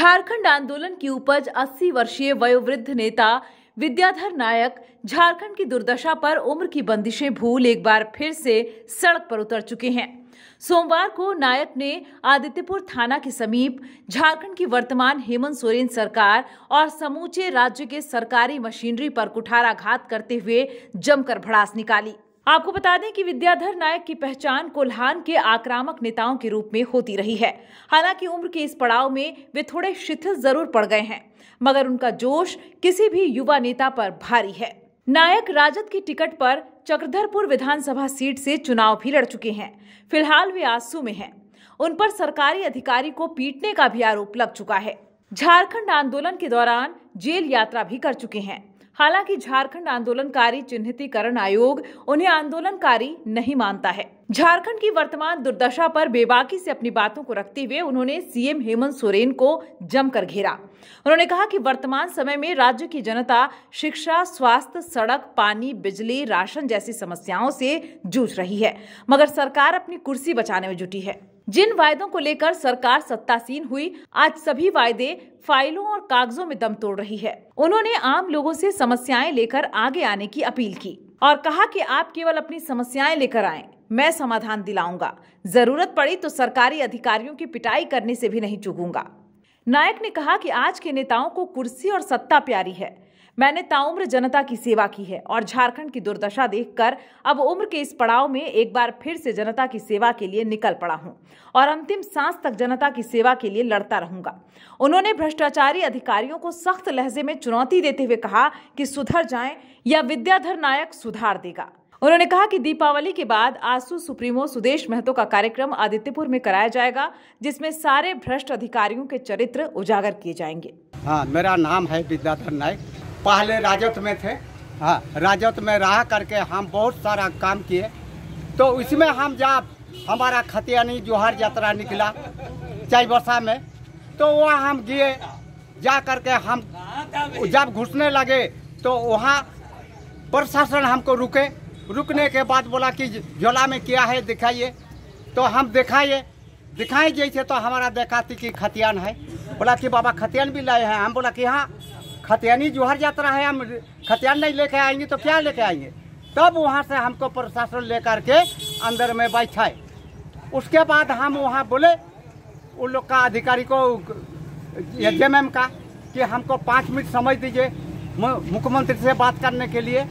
झारखंड आंदोलन की उपज 80 वर्षीय वयोवृद्ध नेता विद्याधर नायक झारखंड की दुर्दशा पर उम्र की बंदिशें भूल एक बार फिर से सड़क पर उतर चुके हैं सोमवार को नायक ने आदित्यपुर थाना के समीप झारखंड की वर्तमान हेमंत सोरेन सरकार और समूचे राज्य के सरकारी मशीनरी पर कुठाराघात करते हुए जमकर भड़ास निकाली आपको बता दें कि विद्याधर नायक की पहचान कोल्हान के आक्रामक नेताओं के रूप में होती रही है हालांकि उम्र के इस पड़ाव में वे थोड़े शिथिल जरूर पड़ गए हैं मगर उनका जोश किसी भी युवा नेता पर भारी है नायक राजद की टिकट पर चक्रधरपुर विधानसभा सीट से चुनाव भी लड़ चुके हैं फिलहाल वे आंसू में हैं उन पर सरकारी अधिकारी को पीटने का भी आरोप लग चुका है झारखंड आंदोलन के दौरान जेल यात्रा भी कर चुके हैं हालांकि झारखंड आंदोलनकारी चिन्हितीकरण आयोग उन्हें आंदोलनकारी नहीं मानता है झारखंड की वर्तमान दुर्दशा पर बेबाकी से अपनी बातों को रखते हुए उन्होंने सीएम हेमंत सोरेन को जमकर घेरा उन्होंने कहा कि वर्तमान समय में राज्य की जनता शिक्षा स्वास्थ्य सड़क पानी बिजली राशन जैसी समस्याओं से जूझ रही है मगर सरकार अपनी कुर्सी बचाने में जुटी है जिन वायदों को लेकर सरकार सत्तासीन हुई आज सभी वायदे फाइलों और कागजों में दम तोड़ रही है उन्होंने आम लोगों से समस्याएं लेकर आगे आने की अपील की और कहा कि आप केवल अपनी समस्याएं लेकर आएं मैं समाधान दिलाऊंगा जरूरत पड़ी तो सरकारी अधिकारियों की पिटाई करने से भी नहीं चुकूंगा नायक ने कहा कि आज के नेताओं को कुर्सी और सत्ता प्यारी है मैंने ताउम्र जनता की सेवा की है और झारखंड की दुर्दशा देखकर अब उम्र के इस पड़ाव में एक बार फिर से जनता की सेवा के लिए निकल पड़ा हूं और अंतिम सांस तक जनता की सेवा के लिए लड़ता रहूंगा उन्होंने भ्रष्टाचारी अधिकारियों को सख्त लहजे में चुनौती देते हुए कहा कि सुधर जाएं या विद्याधर नायक सुधार देगा उन्होंने कहा कि दीपावली के बाद आसू सुप्रीमो सुदेश महतो का कार्यक्रम आदित्यपुर में कराया जाएगा जिसमें सारे भ्रष्ट अधिकारियों के चरित्र उजागर किए जाएंगे हाँ मेरा नाम है विद्याधर नायक पहले राजत में थे हाँ राजत में रह करके हम बहुत सारा काम किए तो इसमें हम जब हमारा खतियानी जोहार यात्रा निकला वर्षा में तो वहाँ हम गए जा करके हम जब घुसने लगे तो वहाँ प्रशासन हमको रुके रुकने के बाद बोला कि झोला में क्या है दिखाइए तो हम दिखाइए दिखाई जैसे तो हमारा देखाती कि खतियान है बोला कि बाबा खतियान भी लाए हैं हम बोला कि हाँ खतियानी जोहर यात्रा है हम खतियान नहीं लेके आएंगे तो क्या लेके आएंगे तब वहाँ से हमको प्रशासन लेकर के अंदर में बैठाए उसके बाद हम वहाँ बोले उन लोग का अधिकारी को एच का कि हमको पाँच मिनट समय दीजिए मुख्यमंत्री से बात करने के लिए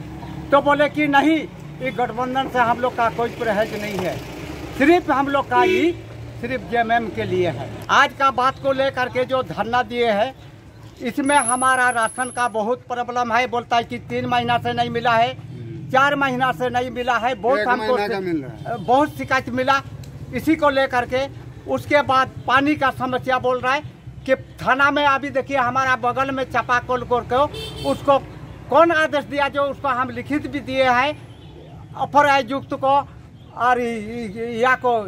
तो बोले कि नहीं ये गठबंधन से हम लोग का कोई परहेज नहीं है सिर्फ हम लोग का ही सिर्फ जेएमएम के लिए है आज का बात को लेकर के जो धरना दिए है इसमें हमारा राशन का बहुत प्रॉब्लम है बोलता है कि तीन महीना से नहीं मिला है चार महीना से नहीं मिला है बहुत हमको बहुत शिकायत मिला इसी को लेकर के उसके बाद पानी का समस्या बोल रहा है कि थाना में अभी देखिए हमारा बगल में चपाकोल को उसको कौन आदेश दिया जो उसको हम लिखित भी दिए हैं अपर आयुक्त को और या को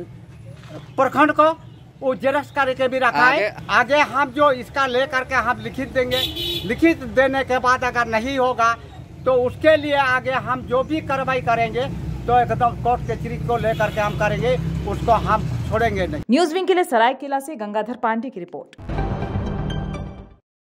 प्रखंड को वो जेरक्स करके भी रखा आगे, है आगे हम जो इसका ले करके हम लिखित देंगे लिखित देने के बाद अगर नहीं होगा तो उसके लिए आगे हम जो भी कार्रवाई करेंगे तो एकदम कोर्ट कचरी को लेकर के हम करेंगे उसको हम छोड़ेंगे नहीं न्यूज विंग के लिए सरायकेला से गंगाधर पांडे की रिपोर्ट